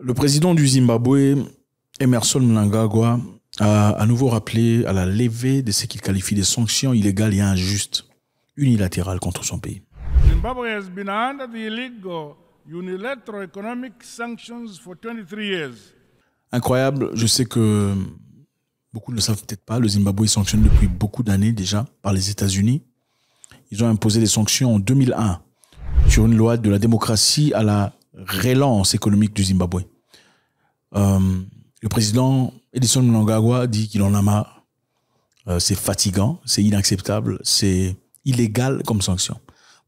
Le président du Zimbabwe, Emerson Mnangagwa, a à nouveau rappelé à la levée de ce qu'il qualifie de sanctions illégales et injustes unilatérales contre son pays. Zimbabwe has illegal unilateral economic sanctions for 23 years. Incroyable, je sais que beaucoup ne le savent peut-être pas, le Zimbabwe est sanctionné depuis beaucoup d'années déjà par les États-Unis. Ils ont imposé des sanctions en 2001 sur une loi de la démocratie à la relance économique du Zimbabwe. Euh, le président Edison Mnangagwa dit qu'il en a marre. Euh, c'est fatigant, c'est inacceptable, c'est illégal comme sanction.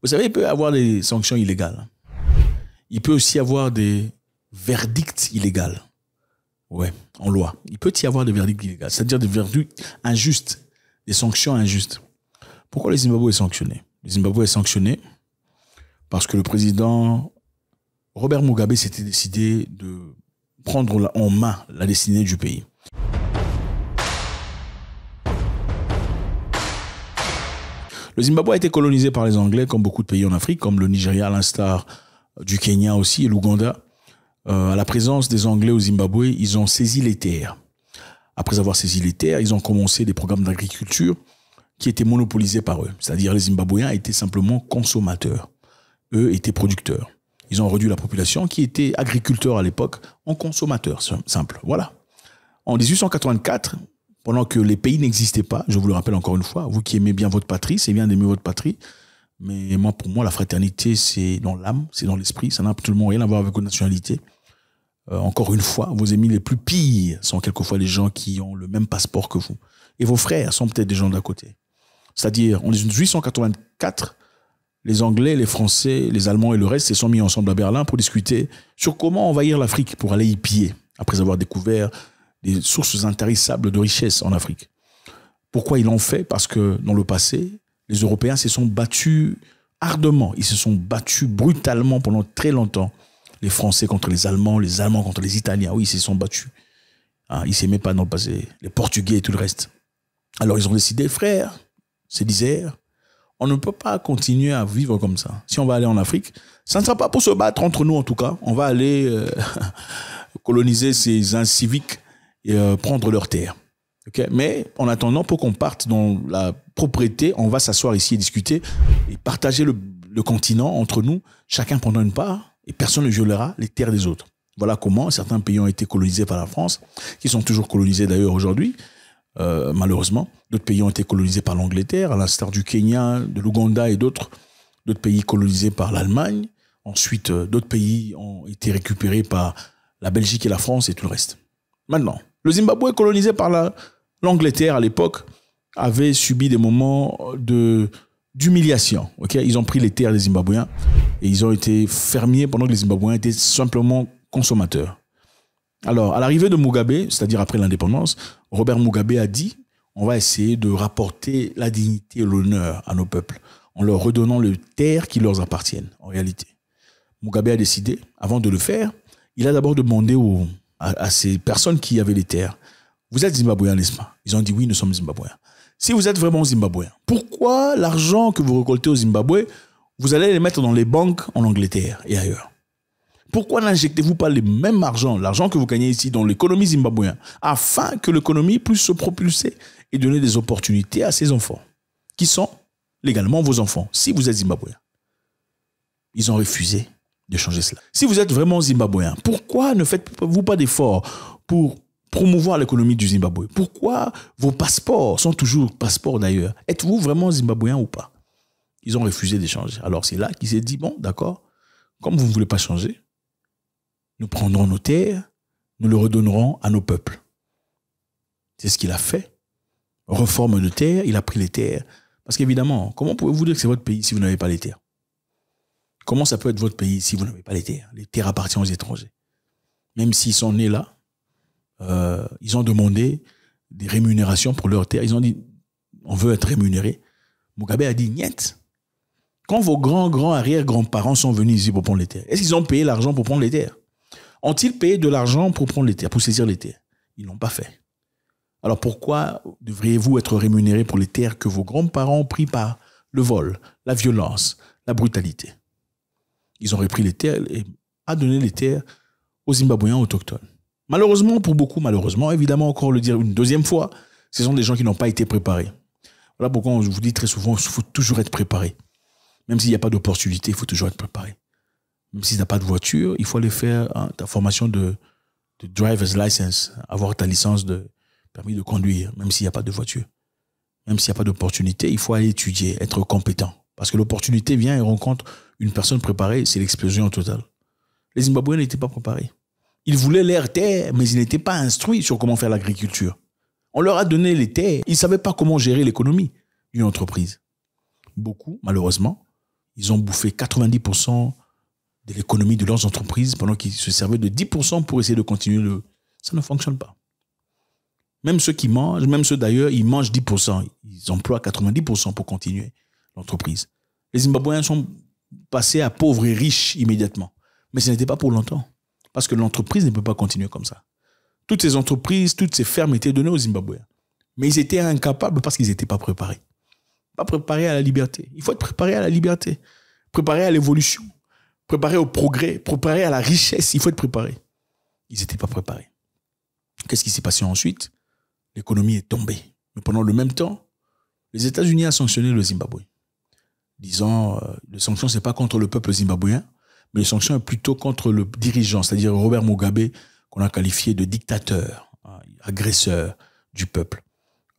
Vous savez, il peut y avoir des sanctions illégales. Il peut aussi avoir des verdicts illégaux. Ouais, en loi. Il peut y avoir des verdicts illégaux, c'est-à-dire des verdicts injustes, des sanctions injustes. Pourquoi le Zimbabwe est sanctionné Le Zimbabwe est sanctionné parce que le président Robert Mugabe s'était décidé de prendre en main la destinée du pays. Le Zimbabwe a été colonisé par les Anglais, comme beaucoup de pays en Afrique, comme le Nigeria, à l'instar du Kenya aussi, et l'Ouganda. Euh, à la présence des Anglais au Zimbabwe, ils ont saisi les terres. Après avoir saisi les terres, ils ont commencé des programmes d'agriculture qui étaient monopolisés par eux. C'est-à-dire les Zimbabwéens étaient simplement consommateurs. Eux étaient producteurs. Ils ont réduit la population qui était agriculteur à l'époque en consommateur simple. Voilà. En 1884, pendant que les pays n'existaient pas, je vous le rappelle encore une fois, vous qui aimez bien votre patrie, c'est bien d'aimer votre patrie, mais moi, pour moi, la fraternité, c'est dans l'âme, c'est dans l'esprit, ça n'a absolument rien à voir avec votre nationalité. Euh, encore une fois, vos amis les plus pires sont quelquefois les gens qui ont le même passeport que vous. Et vos frères sont peut-être des gens d'à côté. C'est-à-dire, en 1884, les Anglais, les Français, les Allemands et le reste se sont mis ensemble à Berlin pour discuter sur comment envahir l'Afrique pour aller y piller, après avoir découvert des sources intarissables de richesses en Afrique. Pourquoi ils l'ont fait Parce que dans le passé, les Européens se sont battus ardemment, ils se sont battus brutalement pendant très longtemps. Les Français contre les Allemands, les Allemands contre les Italiens, oui, ils se sont battus. Hein, ils ne s'aimaient pas dans le passé. Les Portugais et tout le reste. Alors ils ont décidé, frères, c'est l'Isère, on ne peut pas continuer à vivre comme ça. Si on va aller en Afrique, ça ne sera pas pour se battre entre nous en tout cas. On va aller euh, coloniser ces inciviques et euh, prendre leurs terres. Mais en attendant, pour qu'on parte dans la propriété, on va s'asseoir ici et discuter et partager le, le continent entre nous, chacun prendra une part et personne ne violera les terres des autres. Voilà comment certains pays ont été colonisés par la France, qui sont toujours colonisés d'ailleurs aujourd'hui, euh, malheureusement. D'autres pays ont été colonisés par l'Angleterre, à l'instar du Kenya, de l'Ouganda et d'autres. D'autres pays colonisés par l'Allemagne. Ensuite, euh, d'autres pays ont été récupérés par la Belgique et la France et tout le reste. Maintenant, le Zimbabwe, colonisé par l'Angleterre à l'époque, avait subi des moments de d'humiliation. ils ont pris les terres des Zimbabwéens et ils ont été fermiers pendant que les Zimbabwéens étaient simplement consommateurs. Alors, à l'arrivée de Mugabe, c'est-à-dire après l'indépendance, Robert Mugabe a dit on va essayer de rapporter la dignité et l'honneur à nos peuples en leur redonnant les terres qui leur appartiennent, en réalité. Mugabe a décidé, avant de le faire, il a d'abord demandé à, ces personnes qui avaient les terres Vous êtes Zimbabweens, n'est-ce pas Ils ont dit Oui, nous sommes Zimbabweens. Si vous êtes vraiment Zimbabwéens, pourquoi l'argent que vous récoltez au Zimbabwe, vous allez le mettre dans les banques en Angleterre et ailleurs pourquoi n'injectez-vous pas le même argent, l'argent que vous gagnez ici dans l'économie zimbabwéenne, afin que l'économie puisse se propulser et donner des opportunités à ces enfants, qui sont légalement vos enfants, si vous êtes zimbabwéen Ils ont refusé de changer cela. Si vous êtes vraiment zimbabwéen, pourquoi ne faites-vous pas d'efforts pour promouvoir l'économie du Zimbabwe Pourquoi vos passeports sont toujours passeports d'ailleurs Êtes-vous vraiment zimbabwéen ou pas Ils ont refusé d'échanger. Alors c'est là qu'ils s'est dit, bon, d'accord, comme vous ne voulez pas changer, nous prendrons nos terres, nous le redonnerons à nos peuples. C'est ce qu'il a fait. Reforme de terres, il a pris les terres. Parce qu'évidemment, comment pouvez-vous dire que c'est votre pays si vous n'avez pas les terres Comment ça peut être votre pays si vous n'avez pas les terres Les terres appartiennent aux étrangers. Même s'ils sont nés là, euh, ils ont demandé des rémunérations pour leurs terres. Ils ont dit, on veut être rémunéré. Mugabe a dit, niet. Quand vos grands, grands, arrière-grands-parents sont venus ici pour prendre les terres, est-ce qu'ils ont payé l'argent pour prendre les terres ont-ils payé de l'argent pour prendre les terres, pour saisir les terres Ils n'ont pas fait. Alors pourquoi devriez-vous être rémunéré pour les terres que vos grands-parents ont pris par le vol, la violence, la brutalité Ils ont repris les terres et a donné les terres aux Zimbabwéens autochtones. Malheureusement, pour beaucoup, malheureusement, évidemment, encore le dire une deuxième fois, ce sont des gens qui n'ont pas été préparés. Voilà pourquoi on vous dit très souvent, il faut toujours être préparé. Même s'il n'y a pas d'opportunité, il faut toujours être préparé même si tu n'as pas de voiture, il faut aller faire hein, ta formation de, de, driver's license, avoir ta licence de permis de conduire, même s'il n'y a pas de voiture. Même s'il n'y a pas d'opportunité, il faut aller étudier, être compétent. Parce que l'opportunité vient et rencontre une personne préparée, c'est l'explosion totale. Les Zimbabwéens n'étaient pas préparés. Ils voulaient l'air terre, mais ils n'étaient pas instruits sur comment faire l'agriculture. On leur a donné les terres, ils ne savaient pas comment gérer l'économie d'une entreprise. Beaucoup, malheureusement, ils ont bouffé 90% de l'économie de leurs entreprises pendant qu'ils se servaient de 10% pour essayer de continuer le... Ça ne fonctionne pas. Même ceux qui mangent, même ceux d'ailleurs, ils mangent 10%. Ils emploient 90% pour continuer l'entreprise. Les Zimbabwéens sont passés à pauvres et riches immédiatement. Mais ce n'était pas pour longtemps. Parce que l'entreprise ne peut pas continuer comme ça. Toutes ces entreprises, toutes ces fermes étaient données aux Zimbabwéens. Mais ils étaient incapables parce qu'ils n'étaient pas préparés. Pas préparés à la liberté. Il faut être préparé à la liberté. Préparé à l'évolution préparé au progrès, préparé à la richesse. Il faut être préparé. Ils n'étaient pas préparés. Qu'est-ce qui s'est passé ensuite L'économie est tombée. Mais pendant le même temps, les États-Unis ont sanctionné le Zimbabwe. Disant, euh, les sanctions, ce n'est pas contre le peuple zimbabwéen, mais les sanctions est plutôt contre le dirigeant, c'est-à-dire Robert Mugabe, qu'on a qualifié de dictateur, hein, agresseur du peuple,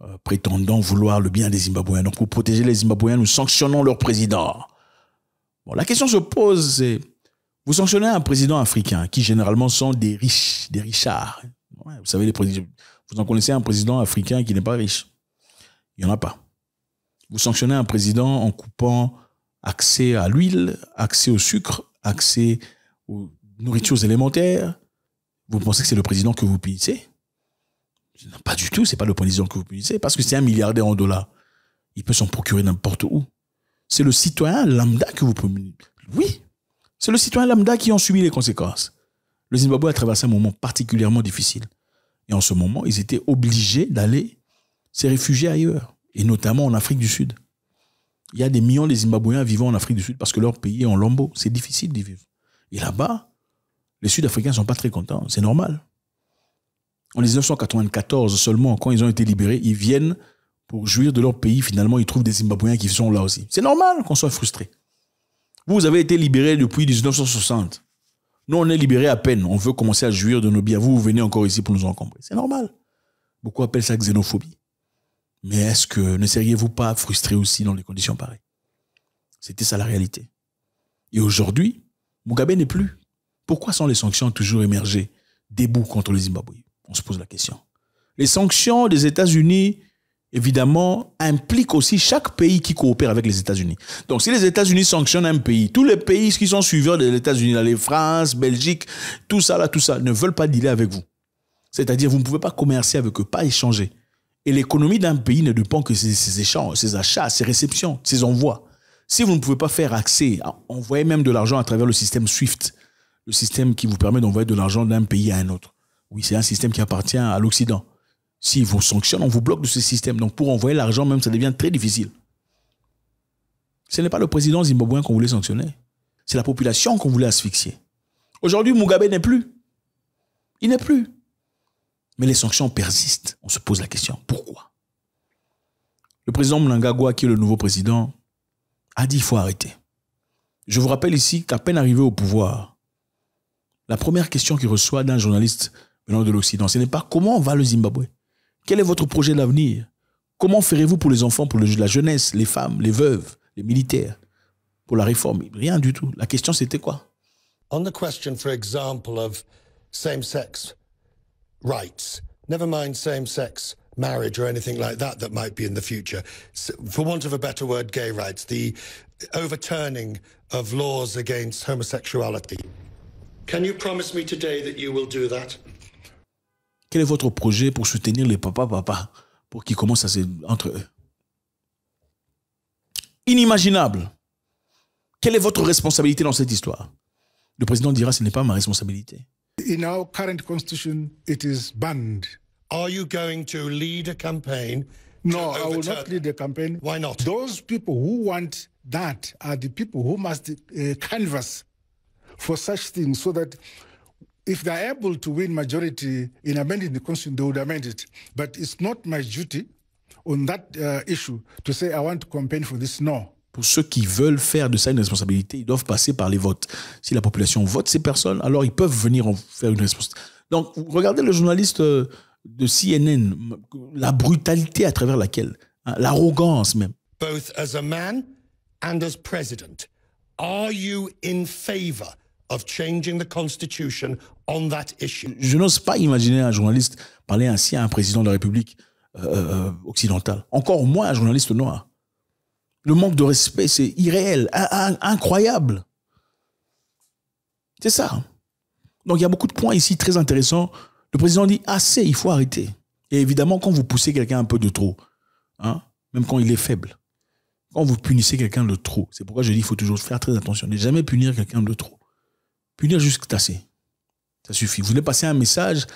euh, prétendant vouloir le bien des Zimbabwéens. Donc, pour protéger les Zimbabweens, nous sanctionnons leur président la question se pose, c'est, vous sanctionnez un président africain qui généralement sont des riches, des richards. vous savez, vous en connaissez un président africain qui n'est pas riche. Il n'y en a pas. Vous sanctionnez un président en coupant accès à l'huile, accès au sucre, accès aux nourritures élémentaires. Vous pensez que c'est le président que vous punissez Pas du tout, ce n'est pas le président que vous punissez parce que c'est un milliardaire en dollars. Il peut s'en procurer n'importe où c'est le citoyen lambda que vous promenez. Oui, c'est le citoyen lambda qui a subi les conséquences. Le Zimbabwe a traversé un moment particulièrement difficile. Et en ce moment, ils étaient obligés d'aller se réfugier ailleurs, et notamment en Afrique du Sud. Il y a des millions de Zimbabwéens vivant en Afrique du Sud parce que leur pays est en lambeaux. C'est difficile d'y vivre. Et là-bas, les Sud-Africains ne sont pas très contents. C'est normal. En 1994 seulement, quand ils ont été libérés, ils viennent pour jouir de leur pays, finalement, ils trouvent des Zimbabwéens qui sont là aussi. C'est normal qu'on soit frustré. Vous avez été libérés depuis 1960. Nous, on est libérés à peine. On veut commencer à jouir de nos biens. Vous, vous venez encore ici pour nous encombrer. C'est normal. Beaucoup appellent ça xénophobie. Mais est-ce que ne seriez-vous pas frustré aussi dans des conditions pareilles C'était ça la réalité. Et aujourd'hui, Mugabe n'est plus. Pourquoi sont les sanctions toujours émergées, debout contre les Zimbabwe On se pose la question. Les sanctions des États-Unis évidemment, implique aussi chaque pays qui coopère avec les États-Unis. Donc, si les États-Unis sanctionnent un pays, tous les pays qui sont suiveurs des États-Unis, les France, Belgique, tout ça, là, tout ça, ne veulent pas dealer avec vous. C'est-à-dire, vous ne pouvez pas commercer avec eux, pas échanger. Et l'économie d'un pays ne dépend que de ses, échanges, ses achats, ses réceptions, ses envois. Si vous ne pouvez pas faire accès, envoyer même de l'argent à travers le système SWIFT, le système qui vous permet d'envoyer de l'argent d'un pays à un autre. Oui, c'est un système qui appartient à l'Occident. S'ils vous sanctionnent, on vous bloque de ce système. Donc pour envoyer l'argent, même, ça devient très difficile. Ce n'est pas le président Zimbabwe qu'on voulait sanctionner. C'est la population qu'on voulait asphyxier. Aujourd'hui, Mugabe n'est plus. Il n'est plus. Mais les sanctions persistent. On se pose la question, pourquoi Le président Mnangagwa, qui est le nouveau président, a dit qu'il faut arrêter. Je vous rappelle ici qu'à peine arrivé au pouvoir, la première question qu'il reçoit d'un journaliste venant de l'Occident, ce n'est pas comment va le Zimbabwe quel est votre projet d'avenir Comment ferez-vous pour les enfants, pour la jeunesse, les femmes, les veuves, les militaires, pour la réforme Rien du tout. La question, c'était quoi On the question, for example, of same-sex rights, never mind same-sex marriage or anything like that that might be in the future, for want of a better word, gay rights, the overturning of laws against homosexuality. Can you promise me today that you will do that? Quel est votre projet pour soutenir les papas-papas pour qu'ils commencent à se... entre eux Inimaginable. Quelle est votre responsabilité dans cette histoire Le président dira ce n'est pas ma responsabilité. In our current constitution, it is banned. Are you going to lead a campaign No, I will not lead a campaign. Why not? Those people who want that are the people who must uh, canvass for such things so that if are able to win majority in amending the constitution, they amend it. But it's not my duty on that uh, issue to say I want to campaign for this. No. Pour ceux qui veulent faire de ça une responsabilité, ils doivent passer par les votes. Si la population vote ces personnes, alors ils peuvent venir en faire une responsabilité. Donc, regardez le journaliste euh, de CNN, la brutalité à travers laquelle, hein, l'arrogance même. Both as a man and as president, are you in favor changing Je n'ose pas imaginer un journaliste parler ainsi à un président de la République euh, euh, euh, occidentale, encore moins un journaliste noir. Le manque de respect, c'est irréel, incroyable. C'est ça. Donc il y a beaucoup de points ici très intéressants. Le président dit assez, il faut arrêter. Et évidemment, quand vous poussez quelqu'un un peu de trop, hein, même quand il est faible, quand vous punissez quelqu'un de trop, c'est pourquoi je dis qu'il faut toujours faire très attention, ne jamais punir quelqu'un de trop punir juste assez. Ça suffit. Vous voulez passer un message,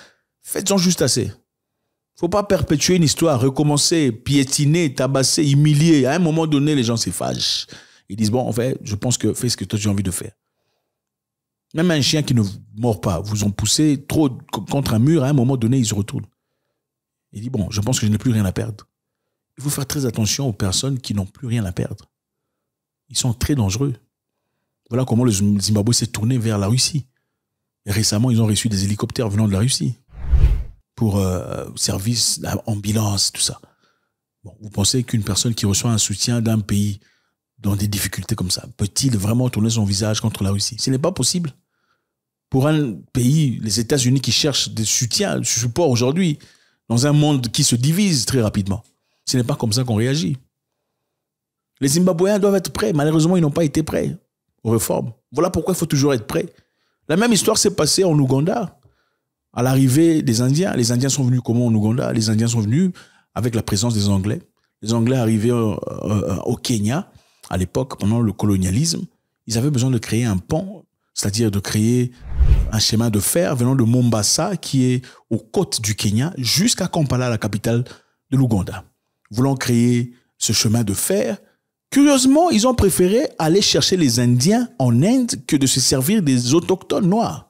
faites-en juste assez. Faut pas perpétuer une histoire, recommencer, piétiner, tabasser, humilier. À un moment donné, les gens fâchent. Ils disent, bon, en fait, je pense que fais ce que toi tu as envie de faire. Même un chien qui ne mord pas, vous ont poussé trop contre un mur, à un moment donné, il se retourne. Il dit, bon, je pense que je n'ai plus rien à perdre. Il faut faire très attention aux personnes qui n'ont plus rien à perdre. Ils sont très dangereux. Voilà comment le Zimbabwe s'est tourné vers la Russie. récemment, ils ont reçu des hélicoptères venant de la Russie pour euh, service, d'ambulance, euh, tout ça. vous pensez qu'une personne qui reçoit un soutien d'un pays dans des difficultés comme ça peut-il vraiment tourner son visage contre la Russie Ce n'est pas possible. Pour un pays, les États-Unis qui cherchent des soutiens, du support aujourd'hui, dans un monde qui se divise très rapidement, ce n'est pas comme ça qu'on réagit. Les Zimbabweens doivent être prêts. Malheureusement, ils n'ont pas été prêts. Voilà pourquoi il faut toujours être prêt. La même histoire s'est passée en Ouganda, à l'arrivée des Indiens. Les Indiens sont venus comment en Ouganda Les Indiens sont venus avec la présence des Anglais. Les Anglais arrivés euh, euh, au, Kenya, à l'époque, pendant le colonialisme, ils avaient besoin de créer un pont, c'est-à-dire de créer un chemin de fer venant de Mombasa, qui est aux côtes du Kenya, jusqu'à Kampala, la capitale de l'Ouganda. Voulant créer ce chemin de fer, Curieusement, ils ont préféré aller chercher les Indiens en Inde que de se servir des autochtones noirs.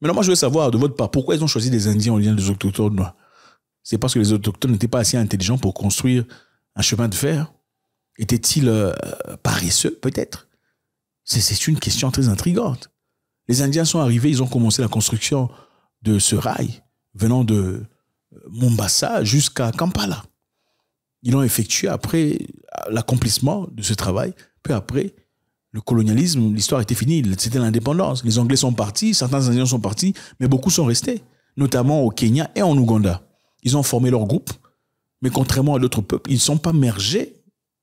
Maintenant, moi, je veux savoir de votre part, pourquoi ils ont choisi des Indiens en lien des autochtones noirs C'est parce que les autochtones n'étaient pas assez intelligents pour construire un chemin de fer Étaient-ils euh, paresseux, peut-être C'est une question très intrigante. Les Indiens sont arrivés, ils ont commencé la construction de ce rail venant de euh, Mombasa jusqu'à Kampala ils l'ont effectué après l'accomplissement de ce travail. Peu après, le colonialisme, l'histoire était finie. C'était l'indépendance. Les Anglais sont partis, certains Indiens sont partis, mais beaucoup sont restés, notamment au Kenya et en Ouganda. Ils ont formé leur groupe, mais contrairement à d'autres peuples, ils ne sont pas mergés,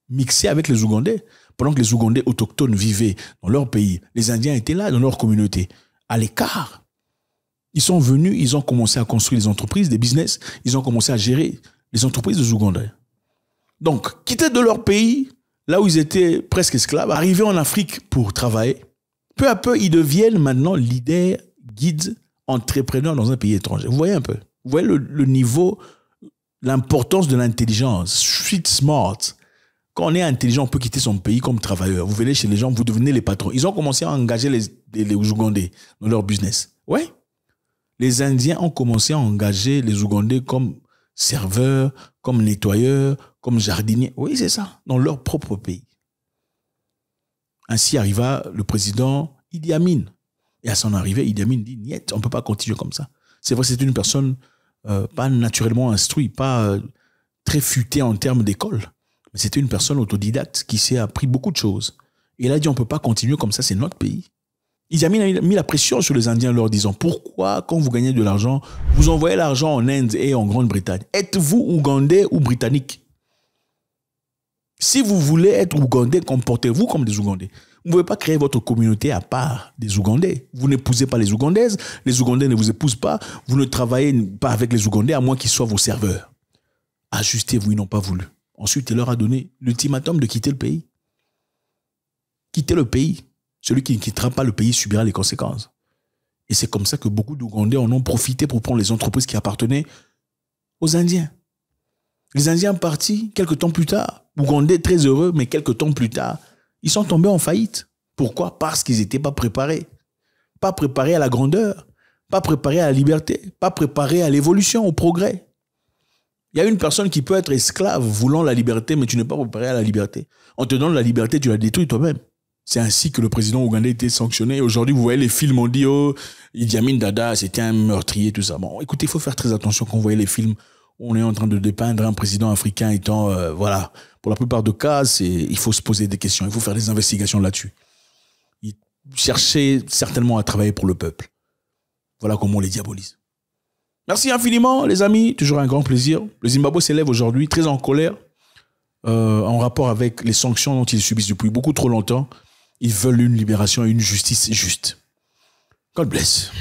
mixés avec les Ougandais. Pendant que les Ougandais autochtones vivaient dans leur pays, les Indiens étaient là, dans leur communauté, à l'écart. Ils sont venus, ils ont commencé à construire des entreprises, des business, ils ont commencé à gérer les entreprises des Ougandais. Donc, quitter de leur pays, là où ils étaient presque esclaves, arriver en Afrique pour travailler, peu à peu, ils deviennent maintenant leaders, guides, entrepreneurs dans un pays étranger. Vous voyez un peu Vous voyez le, niveau, l'importance de l'intelligence. Sweet smart. Quand on est intelligent, on peut quitter son pays comme travailleur. Vous venez chez les gens, vous devenez les patrons. Ils ont commencé à engager les, Ougandais dans leur business. Ouais. Les Indiens ont commencé à engager les Ougandais comme serveurs, comme nettoyeurs, comme jardiniers. Oui, c'est ça, dans leur propre pays. Ainsi arriva le président Idi Amin. Et à son arrivée, Idi Amin dit Niet, on ne peut pas continuer comme ça. C'est vrai, c'est une personne euh, pas naturellement instruite, pas euh, très futée en termes d'école. Mais c'était une personne autodidacte qui s'est appris beaucoup de choses. Et il a dit on ne peut pas continuer comme ça, c'est notre pays. Idi Amin a mis la pression sur les Indiens en leur disant pourquoi, quand vous gagnez de l'argent, vous envoyez l'argent en Inde et en Grande-Bretagne Êtes-vous Ougandais ou Britannique si vous voulez être Ougandais, comportez-vous comme des Ougandais. Vous ne pouvez pas créer votre communauté à part des Ougandais. Vous n'épousez pas les Ougandaises, les Ougandais ne vous épousent pas, vous ne travaillez pas avec les Ougandais à moins qu'ils soient vos serveurs. Ajustez-vous, ils n'ont pas voulu. Ensuite, il leur a donné l'ultimatum de quitter le pays. Quitter le pays. Celui qui ne quittera pas le pays subira les conséquences. Et c'est comme ça que beaucoup d'Ougandais en ont profité pour prendre les entreprises qui appartenaient aux Indiens. Les Indiens partis, quelques temps plus tard, Ougandais très heureux, mais quelques temps plus tard, ils sont tombés en faillite. Pourquoi Parce qu'ils n'étaient pas préparés. Pas préparés à la grandeur, pas préparés à la liberté, pas préparés à l'évolution, au progrès. Il y a une personne qui peut être esclave voulant la liberté, mais tu n'es pas préparé à la liberté. En te donnant la liberté, tu la détruis toi-même. C'est ainsi que le président ougandais était sanctionné. Aujourd'hui, vous voyez les films, on dit, oh, Idi Amin Dada, c'était un meurtrier, tout ça. Bon, écoutez, il faut faire très attention quand vous voyez les films où on est en train de dépeindre un président africain étant, euh, voilà, pour la plupart de cas, il faut se poser des questions, il faut faire des investigations là-dessus. Ils cherchaient certainement à travailler pour le peuple. Voilà comment on les diabolise. Merci infiniment, les amis. Toujours un grand plaisir. Le Zimbabwe s'élève aujourd'hui très en colère euh, en rapport avec les sanctions dont ils subissent depuis beaucoup trop longtemps. Ils veulent une libération et une justice juste. God bless.